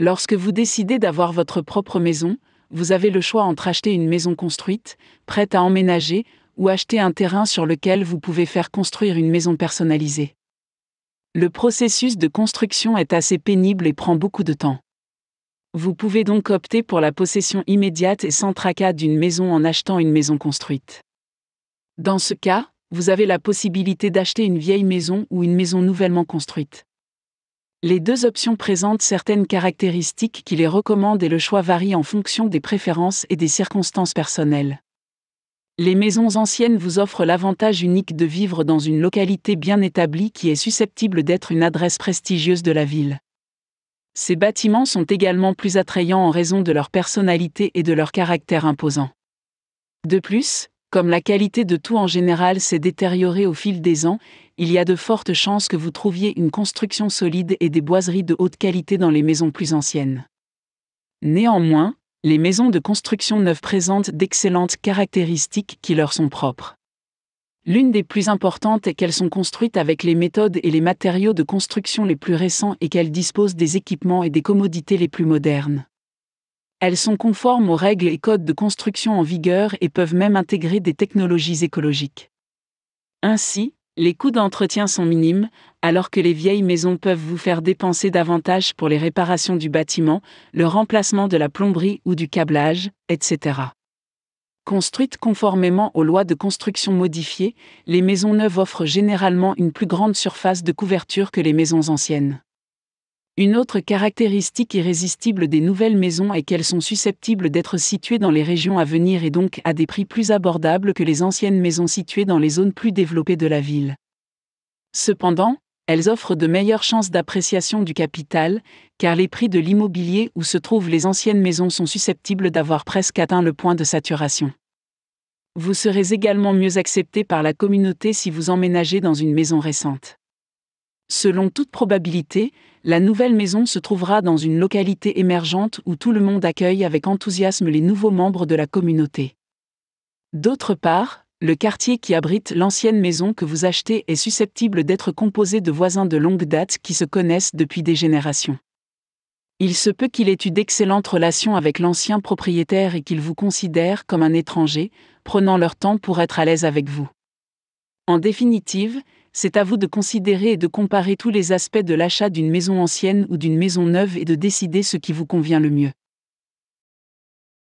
Lorsque vous décidez d'avoir votre propre maison, vous avez le choix entre acheter une maison construite, prête à emménager, ou acheter un terrain sur lequel vous pouvez faire construire une maison personnalisée. Le processus de construction est assez pénible et prend beaucoup de temps. Vous pouvez donc opter pour la possession immédiate et sans tracas d'une maison en achetant une maison construite. Dans ce cas, vous avez la possibilité d'acheter une vieille maison ou une maison nouvellement construite. Les deux options présentent certaines caractéristiques qui les recommandent et le choix varie en fonction des préférences et des circonstances personnelles. Les maisons anciennes vous offrent l'avantage unique de vivre dans une localité bien établie qui est susceptible d'être une adresse prestigieuse de la ville. Ces bâtiments sont également plus attrayants en raison de leur personnalité et de leur caractère imposant. De plus, comme la qualité de tout en général s'est détériorée au fil des ans, il y a de fortes chances que vous trouviez une construction solide et des boiseries de haute qualité dans les maisons plus anciennes. Néanmoins, les maisons de construction neuve présentent d'excellentes caractéristiques qui leur sont propres. L'une des plus importantes est qu'elles sont construites avec les méthodes et les matériaux de construction les plus récents et qu'elles disposent des équipements et des commodités les plus modernes. Elles sont conformes aux règles et codes de construction en vigueur et peuvent même intégrer des technologies écologiques. Ainsi, les coûts d'entretien sont minimes, alors que les vieilles maisons peuvent vous faire dépenser davantage pour les réparations du bâtiment, le remplacement de la plomberie ou du câblage, etc. Construites conformément aux lois de construction modifiées, les maisons neuves offrent généralement une plus grande surface de couverture que les maisons anciennes. Une autre caractéristique irrésistible des nouvelles maisons est qu'elles sont susceptibles d'être situées dans les régions à venir et donc à des prix plus abordables que les anciennes maisons situées dans les zones plus développées de la ville. Cependant, elles offrent de meilleures chances d'appréciation du capital, car les prix de l'immobilier où se trouvent les anciennes maisons sont susceptibles d'avoir presque atteint le point de saturation. Vous serez également mieux accepté par la communauté si vous emménagez dans une maison récente. Selon toute probabilité, la nouvelle maison se trouvera dans une localité émergente où tout le monde accueille avec enthousiasme les nouveaux membres de la communauté. D'autre part, le quartier qui abrite l'ancienne maison que vous achetez est susceptible d'être composé de voisins de longue date qui se connaissent depuis des générations. Il se peut qu'il ait eu d'excellentes relations avec l'ancien propriétaire et qu'il vous considère comme un étranger, prenant leur temps pour être à l'aise avec vous. En définitive, c'est à vous de considérer et de comparer tous les aspects de l'achat d'une maison ancienne ou d'une maison neuve et de décider ce qui vous convient le mieux.